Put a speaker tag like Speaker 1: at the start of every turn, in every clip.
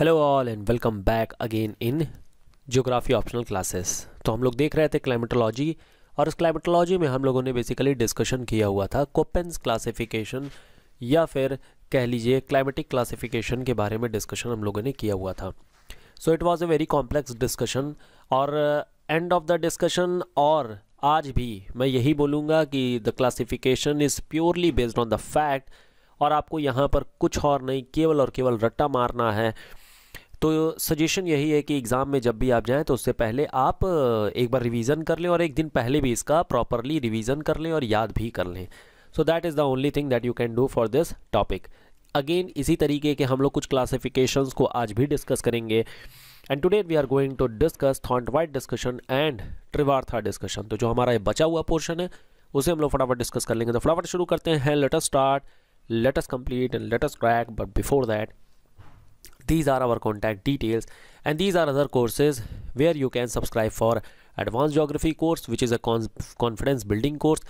Speaker 1: hello all and welcome back again in geography optional classes तो हम लोग देख रहे थे क्लाइमेटोलॉजी और उस क्लाइमेटोलॉजी में हम लोगों ने बेसिकली डिस्कशन किया हुआ था कोपेंस क्लासिफिकेशन या फिर कह लीजिए क्लाइमेटिक क्लासिफिकेशन के बारे में डिस्कशन हम लोगों ने किया हुआ था so it was a very complex discussion और एंड ऑफ द डिस्कशन और आज भी मैं यही बोलूँगा कि the classification is purely based on the fact और आपको यहाँ पर कुछ और नहीं केवल और केवल रट्टा मारना है तो सजेशन यही है कि एग्ज़ाम में जब भी आप जाएँ तो उससे पहले आप एक बार रिवीज़न कर लें और एक दिन पहले भी इसका प्रॉपरली रिवीज़न कर लें और याद भी कर लें so that is the only thing that you can do for this topic again इसी तरीके के हम लोग कुछ क्लासिफिकेशंस को आज भी डिस्कस करेंगे and today we are going to discuss Thornthwaite discussion and Trewartha discussion तो जो हमारा ये बचा हुआ पोर्शन है उसे हम लोग फटाफट डिस्कस कर लेंगे तो फटाफट शुरू करते हैं let's start let's complete and let's crack but before that these are our contact details and these are other courses where you can subscribe for advanced geography course which is a confidence building course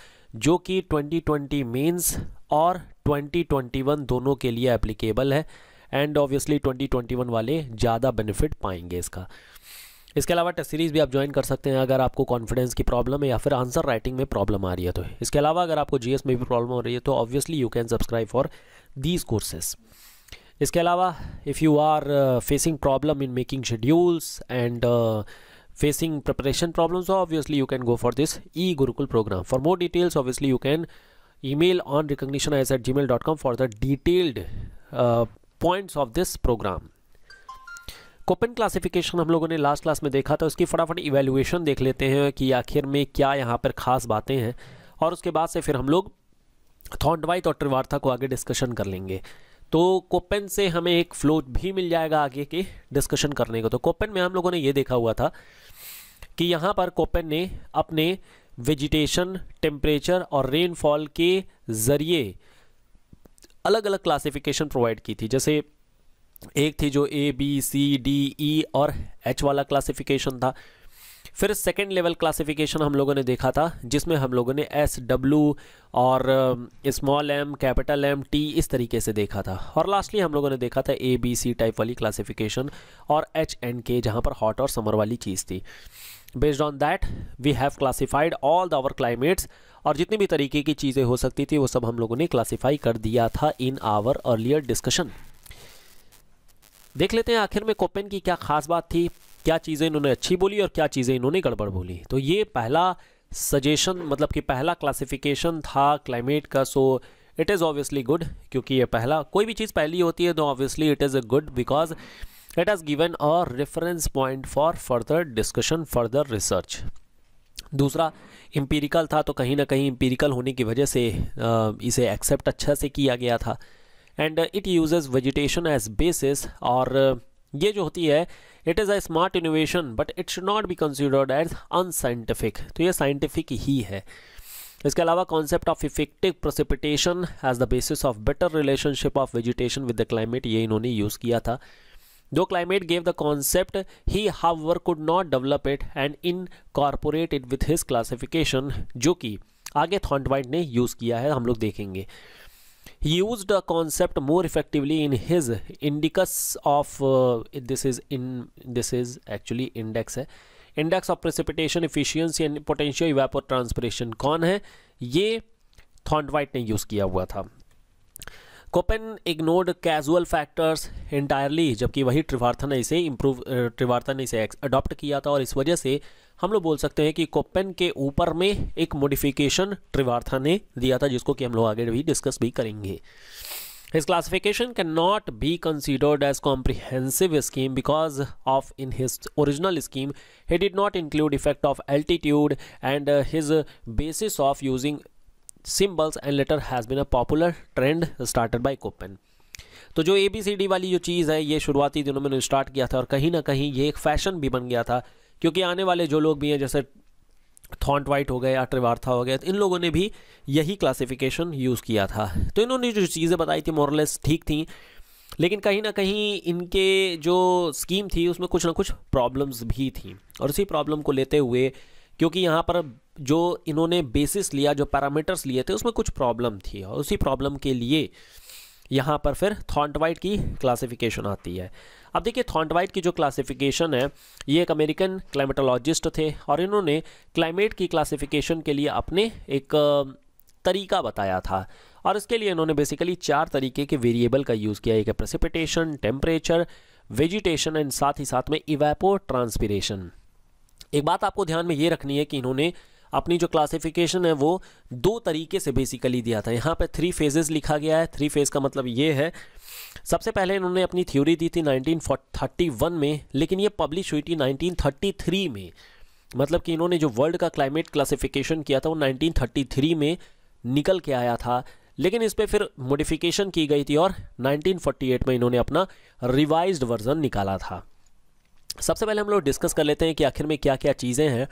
Speaker 1: जो कि 2020 mains और 2021 दोनों के लिए applicable है and obviously 2021 वाले ज़्यादा benefit पाएंगे इसका इसके अलावा टेस्ट सीरीज़ भी आप ज्वाइन कर सकते हैं अगर आपको कॉन्फिडेंस की प्रॉब्लम है या फिर आंसर राइटिंग में प्रॉब्लम आ रही है तो इसके अलावा अगर आपको जीएस में भी प्रॉब्लम हो रही है तो obviously you can subscribe for these courses इसके अलावा if you are facing problem in making schedules and facing preparation problems obviously you can go for this e Gurukul programme for more details obviously you can email on recognition S at Gmail dot com for the detailed points of this programme Koppen classification हम लोगों ने last class में देखा था उसकी फटाफट evaluation देख लेते हैं कि आखिर में क्या यहाँ पर खास बातें हैं और उसके बाद से फिर हम लोग थॉन्ट वाइट और ट्रिवार्था को आगे डिस्कशन कर लेंगे तो कोपेन से हमें एक फ्लो भी मिल जाएगा आगे के डिस्कशन करने को तो कोपेन में हम लोगों ने ये देखा हुआ था कि यहाँ पर कोपेन ने अपने वेजिटेशन टेम्परेचर और रेनफॉल के ज़रिए अलग अलग क्लासिफिकेशन प्रोवाइड की थी जैसे एक थी जो ए बी सी डी ई और एच वाला क्लासिफिकेशन था फिर सेकेंड लेवल क्लासिफिकेशन हम लोगों ने देखा था जिसमें हम लोगों ने एस डब्ल्यू और small M capital M T इस तरीके से देखा था और लास्टली हम लोगों ने देखा था ए बी सी टाइप वाली क्लासिफिकेशन और एच एंड के जहाँ पर हॉट और समर वाली चीज़ थी based on that we have classified all the our climates और जितनी भी तरीके की चीज़ें हो सकती थी वो सब हम लोगों ने क्लासीफाई कर दिया था इन आवर अर्लियर डिस्कशन देख लेते हैं आखिर में कोपेन की क्या खास बात थी क्या चीज़ें इन्होंने अच्छी बोली और क्या चीज़ें इन्होंने गड़बड़ बोली तो ये पहला सजेशन मतलब कि पहला क्लासिफिकेशन था क्लाइमेट का so it is obviously good क्योंकि ये पहला कोई भी चीज़ पहली होती है तो obviously it is a good because it has given a reference point for further discussion further research दूसरा इम्पीरिकल था तो कहीं ना कहीं इम्पीरिकल होने की वजह से इसे एक्सेप्ट अच्छा से किया गया था and it use vegetation as basis और ये जो होती है it is a smart innovation but it should not be considered as unscientific तो ये साइंटिफिक ही है इसके अलावा concept of effective precipitation as the basis of better relationship of vegetation with the climate ये इन्होंने यूज़ किया था though climate gave the concept he however could not develop it and incorporate it with his classification जो कि आगे थॉन्टवाइट ने use किया है हम लोग देखेंगे he used the concept more effectively in his indicus of uh, this is in this is actually index hai index of precipitation efficiency and potential evapotranspiration kon hai ye Thornthwaite ne use kiya hua tha Koppen ignored casual factors entirely जबकि वही ट्रिवार्था ने इसे improve ट्रिवार्था ने इसे adopt किया था और इस वजह से हम लोग बोल सकते हैं कि कोपेन के ऊपर में एक मोडिफिकेशन ट्रिवार्था ने दिया था जिसको कि हम लोग आगे भी डिस्कस भी करेंगे his classification can not be considered as comprehensive scheme because of in his original scheme he did not include effect of altitude and his basis of using symbols and letter has been a popular trend started by Koppen तो जो ए B C D वाली जो चीज़ है ये शुरुआती दिनों में start किया था और कहीं ना कहीं ये एक फैशन भी बन गया था क्योंकि आने वाले जो लोग भी हैं जैसे थॉन्ट वाइट हो गए ट्रिवार्था हो गए तो इन लोगों ने भी यही क्लासिफिकेशन यूज़ किया था तो इन्होंने जो चीज़ें बताई थी मॉरलेस ठीक थी लेकिन कहीं ना कहीं इनके जो स्कीम थी उसमें कुछ ना कुछ प्रॉब्लम्स भी थी और इसी प्रॉब्लम को लेते हुए क्योंकि यहाँ पर जो इन्होंने बेसिस लिया जो पैरामीटर्स लिए थे उसमें कुछ प्रॉब्लम थी और उसी प्रॉब्लम के लिए यहाँ पर फिर थॉन्टवाइट की क्लासिफिकेशन आती है अब देखिए थॉन्टवाइट की जो क्लासिफिकेशन है ये एक अमेरिकन क्लाइमेटोलॉजिस्ट थे और इन्होंने क्लाइमेट की क्लासिफिकेशन के लिए अपने एक तरीका बताया था और इसके लिए इन्होंने बेसिकली चार तरीके के वेरिएबल का यूज़ किया एक है प्रेसिपिटेशन टेम्परेचर वेजिटेशन एंड साथ ही साथ में इवेपो ट्रांसपीरेशन एक बात आपको ध्यान में ये रखनी है कि इन्होंने अपनी जो क्लासिफिकेशन है वो दो तरीके से बेसिकली दिया था यहाँ पर थ्री फेजेस लिखा गया है थ्री फेज़ का मतलब ये है सबसे पहले इन्होंने अपनी थ्योरी दी थी 1931 में लेकिन ये पब्लिश हुई थी 1933 में मतलब कि इन्होंने जो वर्ल्ड का क्लाइमेट क्लासिफिकेशन किया था वो 1933 में निकल के आया था लेकिन इस पर फिर मोडिफिकेशन की गई थी और नाइनटीन में इन्होंने अपना रिवाइज वर्जन निकाला था सबसे पहले हम लोग डिस्कस कर लेते हैं कि आखिर में क्या क्या चीज़ें हैं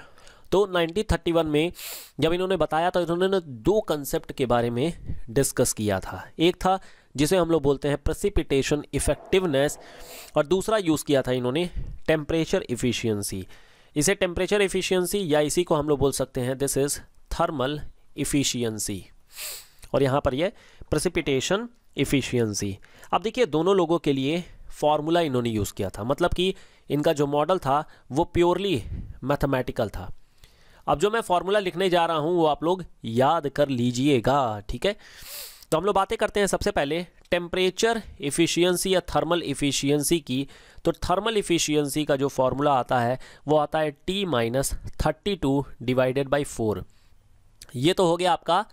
Speaker 1: तो 1931 में जब इन्होंने बताया तो इन्होंने दो कंसेप्ट के बारे में डिस्कस किया था एक था जिसे हम लोग बोलते हैं प्रसिपिटेशन इफेक्टिवनेस और दूसरा यूज़ किया था इन्होंने टेम्परेचर इफ़िशियंसी इसे टेम्परेचर इफ़िशियंसी या इसी को हम लोग बोल सकते हैं दिस इज़ थर्मल इफ़िशियंसी और यहाँ पर यह प्रसिपिटेशन इफ़िशियंसी अब देखिए दोनों लोगों के लिए फार्मूला इन्होंने यूज़ किया था मतलब कि इनका जो मॉडल था वो प्योरली मैथमेटिकल था अब जो मैं फॉर्मूला लिखने जा रहा हूँ वो आप लोग याद कर लीजिएगा ठीक है तो हम लोग बातें करते हैं सबसे पहले टेम्परेचर इफ़िशियंसी या थर्मल इफ़िशियंसी की तो थर्मल इफ़िशियंसी का जो फॉर्मूला आता है वो आता है T minus thirty two divided by four ये तो हो गया आपका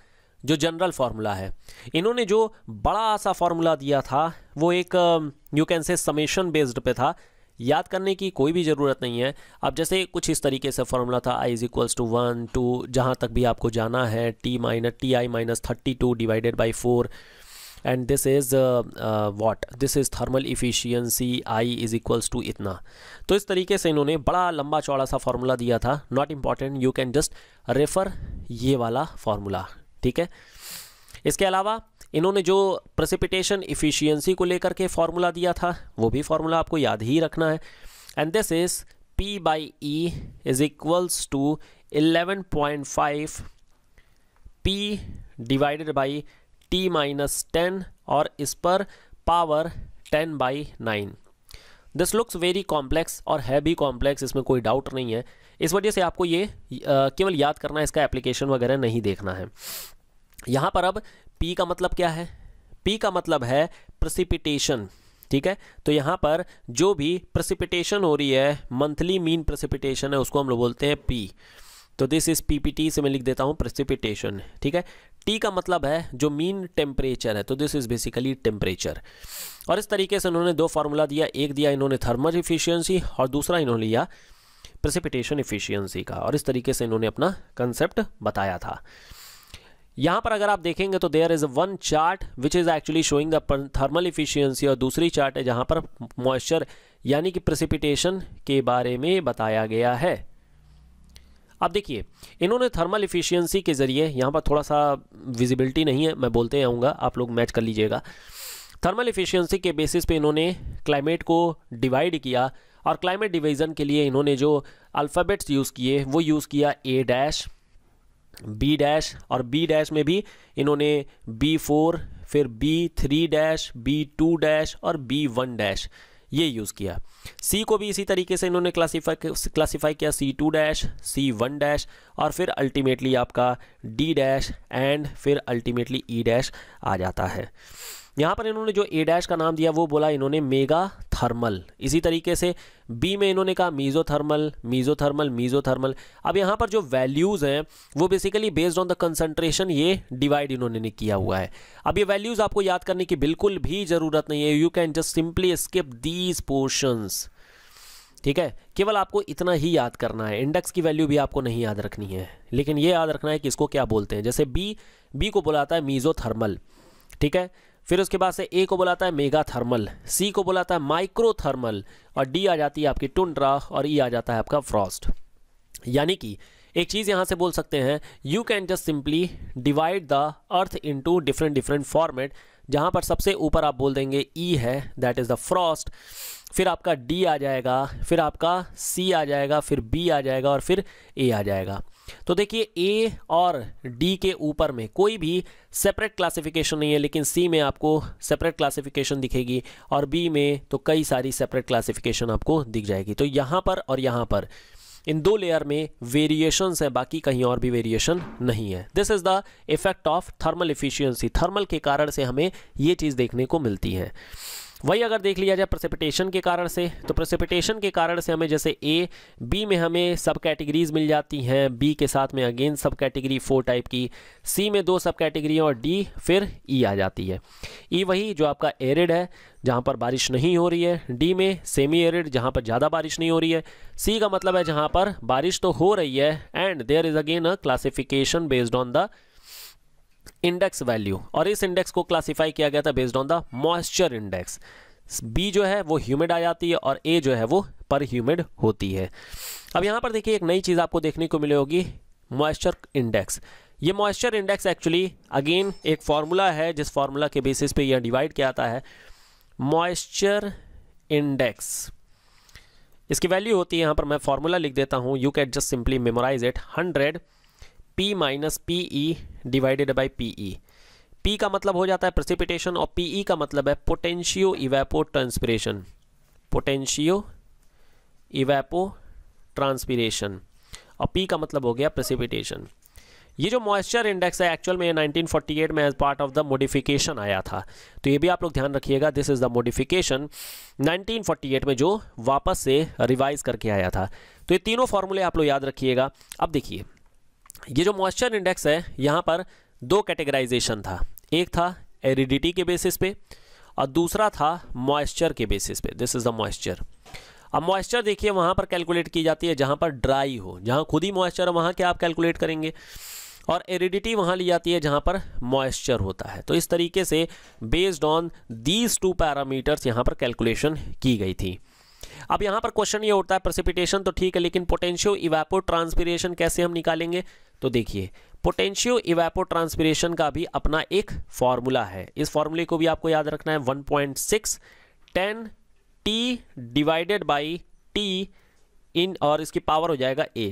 Speaker 1: जो जनरल फार्मूला है इन्होंने जो बड़ा सा फार्मूला दिया था वो एक you can say summation based पे था याद करने की कोई भी ज़रूरत नहीं है अब जैसे कुछ इस तरीके से फॉर्मूला था I is equals to one two जहाँ तक भी आपको जाना है T minus T I minus thirty two divided by four and this is what this is thermal efficiency I is equals to इतना तो इस तरीके से इन्होंने बड़ा लंबा चौड़ा सा फार्मूला दिया था not important you can just refer ये वाला फार्मूला ठीक है इसके अलावा इन्होंने जो प्रसिपिटेशन इफ़िशियंसी को लेकर के फार्मूला दिया था वो भी फार्मूला आपको याद ही रखना है and this is P is equals to eleven point five P divided by T minus ten और इस पर power ten by nine this looks very complex और है भी कॉम्प्लेक्स इसमें कोई डाउट नहीं है इस वजह से आपको ये केवल याद करना है इसका एप्लीकेशन वगैरह नहीं देखना है यहाँ पर अब पी का मतलब क्या है पी का मतलब है प्रसिपिटेशन ठीक है तो यहाँ पर जो भी प्रसिपिटेशन हो रही है मंथली मीन प्रसिपिटेशन है उसको हम लोग बोलते हैं पी तो दिस इज़ पीपीटी से मैं लिख देता हूँ प्रसिपिटेशन ठीक है टी का मतलब है जो मीन टेम्परेचर है तो दिस इज़ बेसिकली टेम्परेचर और इस तरीके से इन्होंने दो फार्मूला दिया एक दिया इन्होंने थर्मल इफिशियंसी और दूसरा इन्होंने लिया प्रसिपिटेशन इफिशियंसी का और इस तरीके से इन्होंने अपना कंसेप्ट बताया था यहाँ पर अगर आप देखेंगे तो there is one chart which is actually showing the thermal efficiency और दूसरी चार्ट है जहाँ पर मॉइस्चर यानी कि प्रेसिपिटेशन के बारे में बताया गया है अब देखिए इन्होंने थर्मल इफिशियंसी के ज़रिए यहाँ पर थोड़ा सा विजिबिलिटी नहीं है मैं बोलते आऊँगा आप लोग मैच कर लीजिएगा थर्मल इफिशियंसी के बेसिस पे इन्होंने क्लाइमेट को डिवाइड किया और क्लाइमेट डिवीज़न के लिए इन्होंने जो अल्फ़ाबेट्स यूज़ किए वो यूज़ किया ए डैश बी डैश और बी डैश में भी इन्होंने बी फोर फिर B three dash B two dash और बी वन डैश ये यूज़ किया सी को भी इसी तरीके से इन्होंने क्लासीफाई क्लासीफाई किया C two dash C one dash और फिर अल्टीमेटली आपका डी डैश एंड फिर अल्टीमेटली ई डैश आ जाता है यहाँ पर इन्होंने जो ए डैश का नाम दिया वो बोला इन्होंने मेगा थर्मल इसी तरीके से बी में इन्होंने कहा mesothermal mesothermal mesothermal अब यहाँ पर जो वैल्यूज़ हैं वो basically based on the concentration ये डिवाइड इन्होंने किया हुआ है अब ये वैल्यूज़ आपको याद करने की बिल्कुल भी ज़रूरत नहीं है you can just simply skip these portions ठीक है केवल आपको इतना ही याद करना है इंडेक्स की वैल्यू भी आपको नहीं याद रखनी है लेकिन ये याद रखना है कि इसको क्या बोलते हैं जैसे बी बी को बुलाता है मीज़ो थर्मल ठीक है फिर उसके बाद से ए को बुलाता है मेगा थर्मल सी को बुलाता है माइक्रो थर्मल और डी आ जाती है आपकी टुंड्रा और ई e आ जाता है आपका फ्रॉस्ट यानी कि एक चीज़ यहाँ से बोल सकते हैं you can just simply divide the earth into different different format जहाँ पर सबसे ऊपर आप बोल देंगे ई e है दैट इज़ द फ्रॉस्ट फिर आपका डी आ जाएगा फिर आपका सी आ जाएगा फिर बी आ जाएगा और फिर ए आ जाएगा तो देखिए ए और डी के ऊपर में कोई भी सेपरेट क्लासिफिकेशन नहीं है लेकिन सी में आपको सेपरेट क्लासिफिकेशन दिखेगी और बी में तो कई सारी सेपरेट क्लासिफिकेशन आपको दिख जाएगी तो यहाँ पर और यहाँ पर इन दो लेयर में वेरिएशन हैं बाकी कहीं और भी वेरिएशन नहीं है this is the effect of thermal efficiency thermal के कारण से हमें ये चीज़ देखने को मिलती है वही अगर देख लिया जाए प्रसिपिटेशन के कारण से तो प्रसिपिटेशन के कारण से हमें जैसे ए बी में हमें सब कैटेगरीज मिल जाती हैं बी के साथ में अगेन सब कैटेगरी फोर टाइप की सी में दो सब कैटेगरी और डी फिर ई e आ जाती है ई e वही जो आपका एरिड है जहाँ पर बारिश नहीं हो रही है डी में सेमी एरिड जहाँ पर ज़्यादा बारिश नहीं हो रही है सी का मतलब है जहाँ पर बारिश तो हो रही है and there is again a classification based on the index value और इस इंडेक्स को क्लासिफाई किया गया था based on the moisture index B जो है वो ह्यूमिड आ जाती है और ए जो है वो पर ह्यूमिड होती है अब यहाँ पर देखिए एक नई चीज़ आपको देखने को मिली होगी मॉइस्चर इंडेक्स ये मॉइस्चर इंडेक्स एक्चुअली अगेन एक फार्मूला है जिस फार्मूला के बेसिस पे यह डिवाइड किया जाता है मॉइस्चर इंडेक्स इसकी वैल्यू होती है यहाँ पर मैं फार्मूला लिख देता हूँ you can just simply memorise it hundred P minus P E divided by P E P का मतलब हो जाता है प्रसिपिटेशन और पी ई e का मतलब है potential evapotranspiration potential evapotranspiration और पी का मतलब हो गया प्रसिपिटेशन ये जो मॉइस्चर इंडेक्स है एक्चुअल में 1948 में as part of the modification आया था तो ये भी आप लोग ध्यान रखिएगा दिस इज़ द मॉडिफिकेशन 1948 में जो वापस से रिवाइज करके आया था तो ये तीनों फॉर्मूले आप लोग याद रखिएगा अब देखिए ये जो मॉइस्चर इंडेक्स है यहाँ पर दो कैटेगराइजेशन था एक था एरिडिटी के बेसिस पे और दूसरा था मॉइस्चर के बेसिस पे दिस इज़ द मॉइस्चर अब मॉइस्चर देखिए वहाँ पर कैलकुलेट की जाती है जहाँ पर ड्राई हो जहाँ खुद ही मॉइस्चर है वहाँ क्या आप कैलकुलेट करेंगे और एरिडिटी वहाँ ली जाती है जहाँ पर मॉइस्चर होता है तो इस तरीके से based on these two parameters यहाँ पर कैलकुलेशन की गई थी अब यहाँ पर क्वेश्चन ये होता है प्रसिपिटेशन तो ठीक है लेकिन पोटेंशियो इवेपो ट्रांसपीरेशन कैसे हम निकालेंगे तो देखिए पोटेंशियो इवेपो ट्रांसपीरेशन का भी अपना एक फॉर्मूला है इस फॉर्मूले को भी आपको याद रखना है 1.6 point six ten T divided by T इन और इसकी पावर हो जाएगा A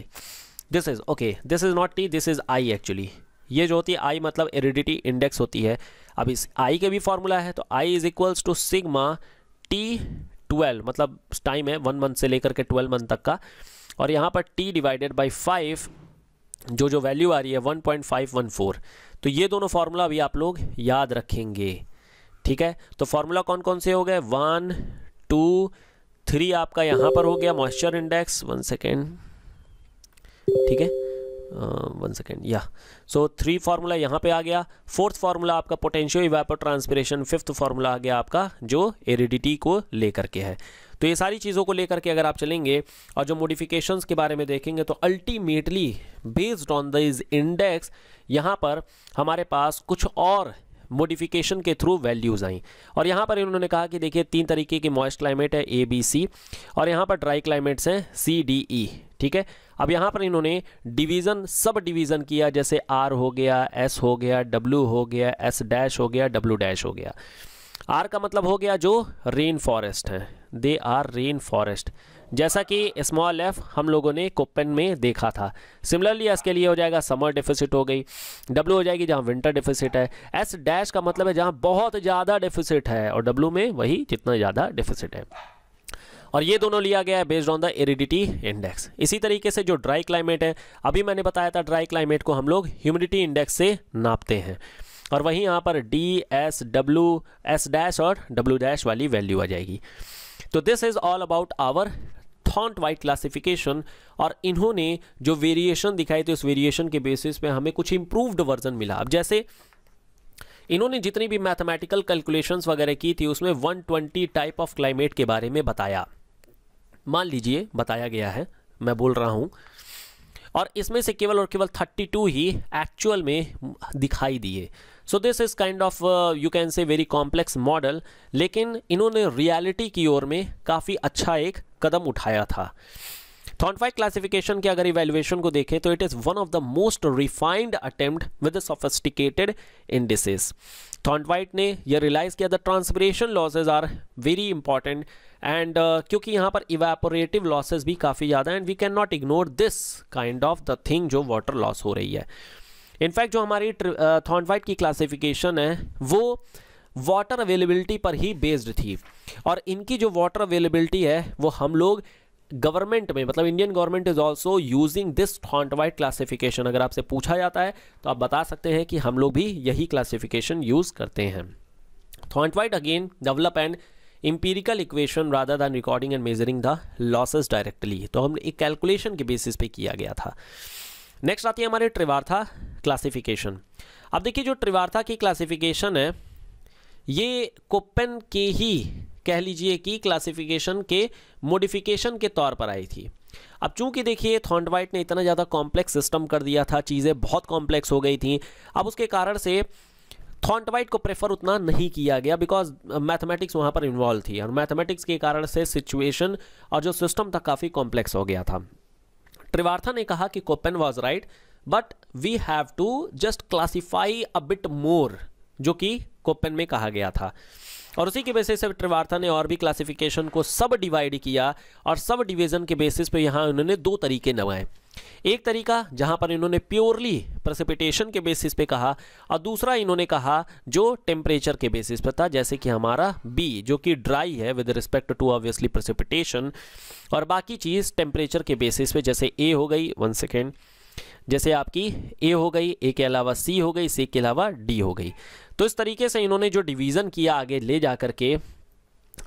Speaker 1: this is okay this is not T this is I actually ये जो होती है आई मतलब एरिडिटी इंडेक्स होती है अब इस आई के भी फॉर्मूला है तो I is equals to sigma T twelve मतलब टाइम है वन मंथ से लेकर के ट्वेल्व मंथ तक का और यहाँ पर टी डिवाइडेड बाई फाइव जो जो वैल्यू आ रही है 1.514 तो ये दोनों फार्मूला अभी आप लोग याद रखेंगे ठीक है तो फार्मूला कौन कौन से हो गए वन टू थ्री आपका यहाँ पर हो गया मॉइस्चर इंडेक्स वन सेकेंड ठीक है वन सेकेंड या सो थ्री फार्मूला यहाँ पे आ गया फोर्थ फार्मूला आपका potential evapotranspiration fifth formula आ गया आपका जो एरिडिटी को लेकर के है तो ये सारी चीज़ों को लेकर के अगर आप चलेंगे और जो मोडिफिकेशंस के बारे में देखेंगे तो ultimately based on this index यहाँ पर हमारे पास कुछ और मोडिफिकेशन के थ्रू वैल्यूज़ आई और यहाँ पर इन्होंने कहा कि देखिए तीन तरीके की मॉइस्ट क्लाइमेट है ए बी सी और यहाँ पर ड्राई क्लाइमेट्स हैं सी डी ई ठीक है अब यहाँ पर इन्होंने डिवीज़न सब डिवीज़न किया जैसे आर हो गया एस हो गया डब्ल्यू हो गया एस डैश हो गया डब्ल्यू डैश हो गया आर का मतलब हो गया जो रेन फॉरेस्ट हैं दे आर रेन फॉरेस्ट जैसा कि स्मॉल एफ हम लोगों ने कोपन में देखा था सिमिलरली एस के लिए हो जाएगा समर डिफिसिट हो गई डब्ल्यू हो जाएगी जहाँ विंटर डिफिसिट है एस डैश का मतलब है जहाँ बहुत ज़्यादा डिफिसिट है और डब्ल्यू में वही जितना ज़्यादा डिफिसिट है और ये दोनों लिया गया है based on the aridity index इसी तरीके से जो ड्राई क्लाइमेट है अभी मैंने बताया था ड्राई क्लाइमेट को हम लोग ह्यूमिडिटी इंडेक्स से नापते हैं और वहीं यहाँ पर D S W S dash और डब्ल्यू डैश वाली वैल्यू आ जाएगी तो this is all about our Thornthwaite classification और इन्होंने जो वेरिएशन दिखाई थी उस वेरिएशन के बेसिस पे हमें कुछ इंप्रूव्ड वर्जन मिला अब जैसे इन्होंने जितनी भी मैथमेटिकल कैलकुलेशंस वगैरह की थी उसमें 120 टाइप ऑफ क्लाइमेट के बारे में बताया मान लीजिए बताया गया है मैं बोल रहा हूँ और इसमें से केवल और केवल 32 ही एक्चुअल में दिखाई दिए so this is kind of you can say very complex model लेकिन इन्होंने रियलिटी की ओर में काफ़ी अच्छा एक कदम उठाया था थॉनफाइट क्लासिफिकेशन के अगर इवेल्युएशन को देखें तो it is one of the most refined attempt with sophisticated indices Thornthwaite ने यह रियलाइज़ किया the transpiration losses are very important and क्योंकि यहाँ पर इवेपोरेटिव लॉसेज भी काफ़ी ज़्यादा and we can not ignore this kind of the thing जो वाटर लॉस हो रही है इनफैक्ट जो हमारी थॉन्टवाइट की क्लासिफिकेशन है वो वाटर अवेलेबिलिटी पर ही बेस्ड थी और इनकी जो वाटर अवेलेबिलिटी है वो हम लोग गवर्नमेंट में मतलब Indian government is also using this Thornthwaite classification अगर आपसे पूछा जाता है तो आप बता सकते हैं कि हम लोग भी यही क्लासिफिकेशन यूज़ करते हैं Thornthwaite again develop and empirical equation rather than recording and measuring the losses directly तो हमने एक कैलकुलेशन के बेसिस पे किया गया था नेक्स्ट आती है हमारे ट्रिवार्था क्लासिफिकेशन अब देखिए जो ट्रिवार्था की क्लासिफिकेशन है ये कोपेन के ही कह लीजिए कि क्लासिफिकेशन के मोडिफिकेशन के तौर पर आई थी अब चूंकि देखिए थॉन्डवाइट ने इतना ज़्यादा कॉम्प्लेक्स सिस्टम कर दिया था चीज़ें बहुत कॉम्प्लेक्स हो गई थी अब उसके कारण से थॉन्टवाइट को प्रेफर उतना नहीं किया गया बिकॉज मैथमेटिक्स वहाँ पर इन्वॉल्व थी और मैथमेटिक्स के कारण से सिचुएशन और जो सिस्टम था काफ़ी कॉम्प्लेक्स हो गया था त्रिवार्था ने कहा कि Koppen was right but we have to just classify a bit more जो कि कोपन में कहा गया था और उसी के बेसिस से ट्रिवार्था ने और भी क्लासिफिकेशन को सब डिवाइड किया और सब डिवीज़न के बेसिस पे यहाँ उन्होंने दो तरीके नवाए एक तरीका जहाँ पर इन्होंने प्योरली प्रसिपिटेशन के बेसिस पे कहा और दूसरा इन्होंने कहा जो टेम्परेचर के बेसिस पर था जैसे कि हमारा बी जो कि ड्राई है with respect to obviously precipitation और बाकी चीज़ टेम्परेचर के बेसिस पे जैसे ए हो गई वन सेकेंड जैसे आपकी ए हो गई ए के अलावा सी हो गई सी के अलावा डी हो गई तो इस तरीके से इन्होंने जो डिवीज़न किया आगे ले जा कर के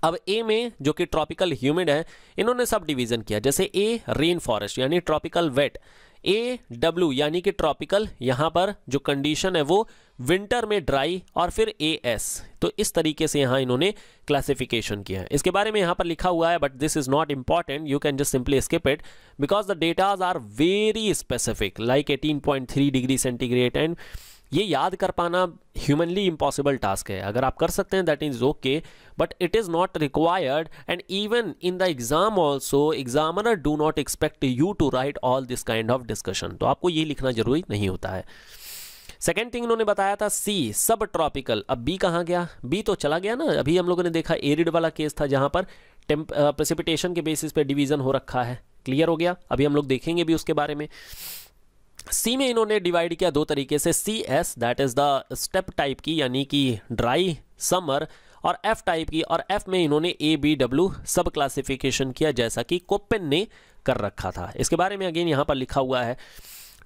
Speaker 1: अब ए में जो कि ट्रॉपिकल ह्यूमिड है इन्होंने सब डिवीज़न किया जैसे ए रेन फॉरेस्ट यानी ट्रॉपिकल वेट ए डब्ल्यू यानी कि ट्रॉपिकल यहाँ पर जो कंडीशन है वो विंटर में ड्राई और फिर ए एस तो इस तरीके से यहाँ इन्होंने क्लासिफिकेशन किया है इसके बारे में यहाँ पर लिखा हुआ है but this is not important you can just simply skip it because the datas are very specific like 18.3 degree centigrade and ये याद कर पाना ह्यूमनली इम्पॉसिबल टास्क है अगर आप कर सकते हैं that is okay but it is not required and even in the exam also examiner do not expect you to write all this kind of discussion तो आपको ये लिखना जरूरी नहीं होता है सेकेंड थिंग इन्होंने बताया था सी सब ट्रॉपिकल अब बी कहाँ गया बी तो चला गया ना अभी हम लोगों ने देखा एरिड वाला केस था जहाँ पर टेम्प प्रेसिपिटेशन के बेसिस पे डिवीज़न हो रखा है क्लियर हो गया अभी हम लोग देखेंगे भी उसके बारे में सी में इन्होंने डिवाइड किया दो तरीके से C S that is the steppe type की यानी कि ड्राई समर और एफ टाइप की और एफ में इन्होंने A B W subclassification किया जैसा कि कोपेन ने कर रखा था इसके बारे में अगेन यहाँ पर लिखा हुआ है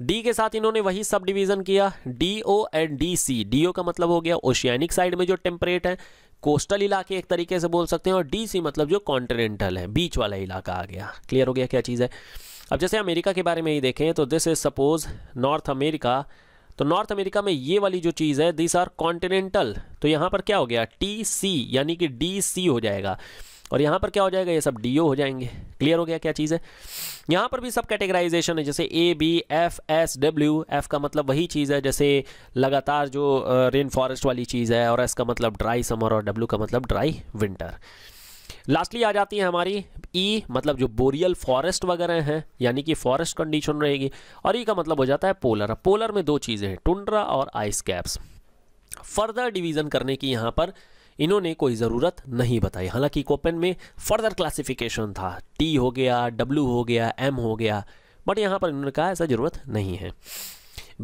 Speaker 1: डी के साथ इन्होंने वही सब डिवीज़न किया डी ओ एंड डी सी डी ओ का मतलब हो गया ओशियानिक साइड में जो टेम्परेट है कोस्टल इलाके एक तरीके से बोल सकते हैं और डी सी मतलब जो कॉन्टिनेंटल है बीच वाला इलाका आ गया क्लियर हो गया क्या चीज़ है अब जैसे अमेरिका के बारे में ही देखें तो this is suppose North America तो नॉर्थ अमेरिका में ये वाली जो चीज़ है दिस आर कॉन्टिनेंटल तो यहाँ पर क्या हो गया टी सी यानी कि डी सी हो जाएगा और यहाँ पर क्या हो जाएगा ये सब डी ओ हो जाएंगे क्लियर हो गया क्या चीज़ है यहाँ पर भी सब कैटेगराइजेशन है जैसे A B F S W F का मतलब वही चीज़ है जैसे लगातार जो रेन फॉरेस्ट वाली चीज़ है और एस का मतलब ड्राई समर और डब्ल्यू का मतलब ड्राई विंटर लास्टली आ जाती है हमारी ई e, मतलब जो बोरियल फॉरेस्ट वगैरह हैं यानी कि फॉरेस्ट कंडीशन रहेगी और ई e का मतलब हो जाता है पोलर पोलर में दो चीज़ें हैं टुंड्रा और आइस कैप्स फर्दर डिवीज़न करने की यहाँ पर इन्होंने कोई ज़रूरत नहीं बताई हालांकि कोपन में फर्दर क्लासिफिकेशन था टी हो गया डब्ल्यू हो गया एम हो गया बट यहाँ पर इन्होंने कहा ऐसा ज़रूरत नहीं है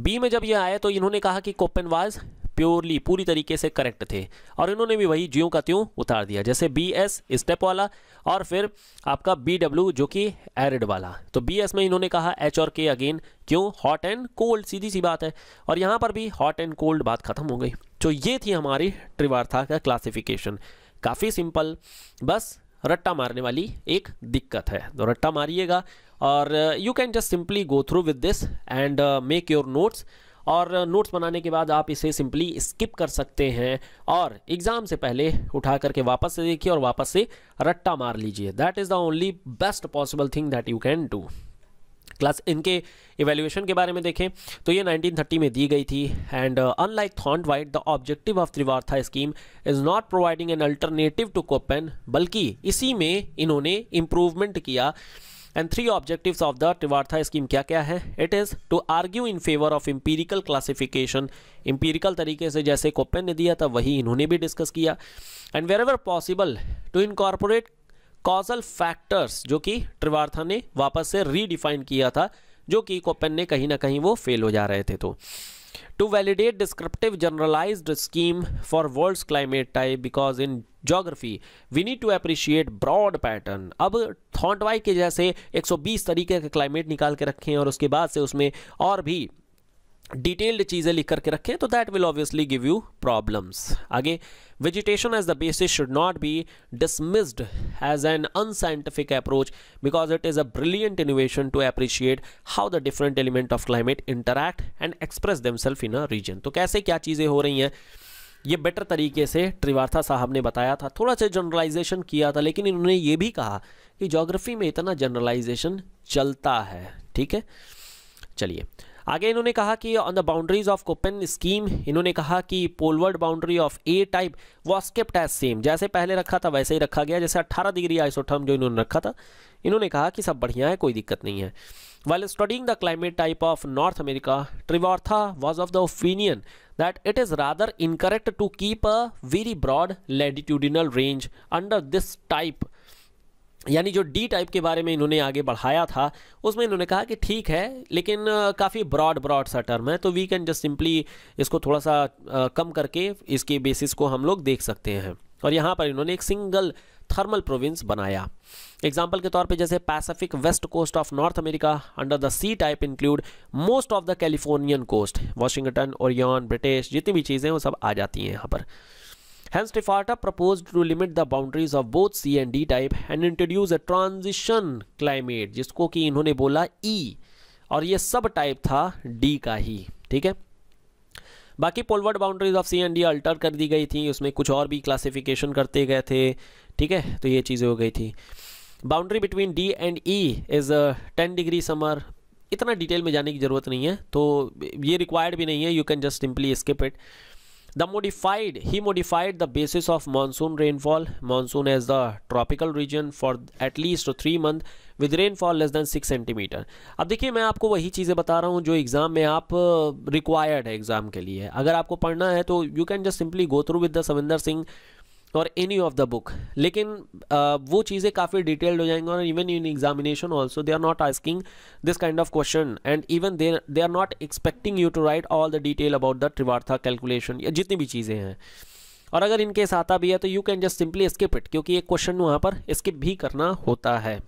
Speaker 1: बी में जब ये आए तो इन्होंने कहा कि कोपेन वाज प्योरली पूरी तरीके से करेक्ट थे और इन्होंने भी वही ज्यों का त्यों उतार दिया जैसे बी एस स्टेप वाला और फिर आपका बी डब्ल्यू जो कि एरिड वाला तो बी एस में इन्होंने कहा एच और के अगेन क्यों हॉट एंड कोल्ड सीधी सी बात है और यहाँ पर भी हॉट एंड कोल्ड बात खत्म हो गई तो ये थी हमारी ट्रिवार्था का क्लासिफिकेशन काफ़ी सिंपल बस रट्टा मारने वाली एक दिक्कत है तो रट्टा मारिएगा और you can just simply go through with this and make your notes और नोट्स बनाने के बाद आप इसे सिंपली स्किप कर सकते हैं और एग्ज़ाम से पहले उठा करके वापस से देखिए और वापस से रट्टा मार लीजिए that is the only best possible thing that you can do class इनके इवेल्यूएशन के बारे में देखें तो ये 1930 में दी गई थी and unlike Thornthwaite the objective of Trewartha scheme is not providing an alternative to Koppen बल्कि इसी में इन्होंने इम्प्रूवमेंट किया and three objectives of the Trewartha scheme क्या क्या है it is to argue in favour of empirical classification empirical तरीके से जैसे कोपेन ने दिया था वही इन्होंने भी डिस्कस किया and wherever possible to incorporate causal factors जो कि ट्रिवार्था ने वापस से रीडिफाइन किया था जो कि कोपेन ने कहीं ना कहीं वो फेल हो जा रहे थे तो to validate descriptive generalised scheme for world's climate type because in geography we need to appreciate broad pattern अब थॉन्टवाई के जैसे 120 तरीके के क्लाइमेट निकाल के रखें और उसके बाद से उसमें और भी डिटेल्ड चीज़ें लिख करके रखें तो that will obviously give you problems आगे vegetation as the basis should not be dismissed as an unscientific approach because it is a brilliant innovation to appreciate how the different element of climate interact and express themselves in a region तो कैसे क्या चीज़ें हो रही हैं ये better तरीके से त्रिवार्था साहब ने बताया था थोड़ा सा जनरलाइजेशन किया था लेकिन इन्होंने ये भी कहा कि जोग्राफी में इतना जनरलाइजेशन चलता है ठीक है चलिए आगे इन्होंने कहा कि on the boundaries of Koppen scheme इन्होंने कहा कि poleward boundary of A type was kept as same जैसे पहले रखा था वैसे ही रखा गया जैसे 18 डिग्री आइसोटर्म जो इन्होंने रखा था इन्होंने कहा कि सब बढ़िया है कोई दिक्कत नहीं है well studying the climate type of North America Trewartha was of the opinion that it is rather incorrect to keep a very broad latitudinal range under this type यानी जो डी टाइप के बारे में इन्होंने आगे बढ़ाया था उसमें इन्होंने कहा कि ठीक है लेकिन काफ़ी ब्रॉड ब्रॉड सा टर्म है तो वी कैन जस्ट सिंपली इसको थोड़ा सा आ, कम करके इसके बेसिस को हम लोग देख सकते हैं और यहाँ पर इन्होंने एक सिंगल थर्मल प्रोविंस बनाया एग्जाम्पल के तौर पे जैसे Pacific west coast of North America under the C type include most of the Californian coast Washington Oregon British जितनी भी चीज़ें वो सब आ जाती हैं यहाँ पर Hence, Trifarta propose to limit the boundaries of both C and D type and introduce a transition climate जिसको कि इन्होंने बोला E और ये सब टाइप था डी का ही ठीक है बाकी poleward boundaries of C and D alter कर दी गई थी उसमें कुछ और भी क्लासिफिकेशन करते गए थे ठीक है तो ये चीज़ें हो गई थी boundary between D and E is ten degree summer इतना डिटेल में जाने की ज़रूरत नहीं है तो ये रिक्वायर्ड भी नहीं है you can just simply skip it the modified he modified the basis of monsoon rainfall monsoon as the tropical region for at least 3 month with rainfall less than six centimetre अब देखिए मैं आपको वही चीज़ें बता रहा हूँ जो एग्ज़ाम में आप रिक्वायर्ड है एग्ज़ाम के लिए अगर आपको पढ़ना है तो you can just simply go through with the Savindra Singh और एनी ऑफ द बुक लेकिन uh, वो चीज़ें काफ़ी डिटेल्ड हो जाएंगी और even in examination also they are not asking this kind of question and even they they are not expecting you to write all the detail about the Trewartha calculation या जितनी भी चीज़ें हैं और अगर साथ आता भी है तो you can just simply skip it क्योंकि एक क्वेश्चन वहाँ पर स्किप भी करना होता है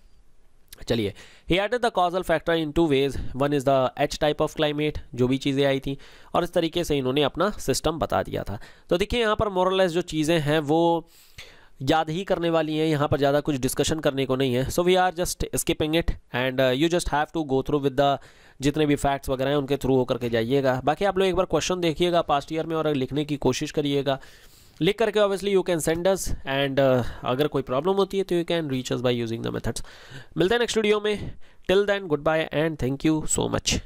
Speaker 1: चलिए he added the causal factor in two ways one is the H type of climate जो भी चीज़ें आई थी और इस तरीके से इन्होंने अपना सिस्टम बता दिया था तो देखिए यहाँ पर मोरलेस जो चीज़ें हैं वो याद ही करने वाली हैं यहाँ पर ज़्यादा कुछ डिस्कशन करने को नहीं है so we are just skipping it and you just have to go through with the जितने भी फैक्ट्स वगैरह हैं उनके थ्रू होकर के जाइएगा बाकी आप लोग एक बार क्वेश्चन देखिएगा पास्ट ईयर में और लिखने की कोशिश करिएगा लिख करके obviously you can send us and अगर कोई प्रॉब्लम होती है तो you can reach us by using the methods मिलते हैं नेक्स्ट वीडियो में till then goodbye and thank you so much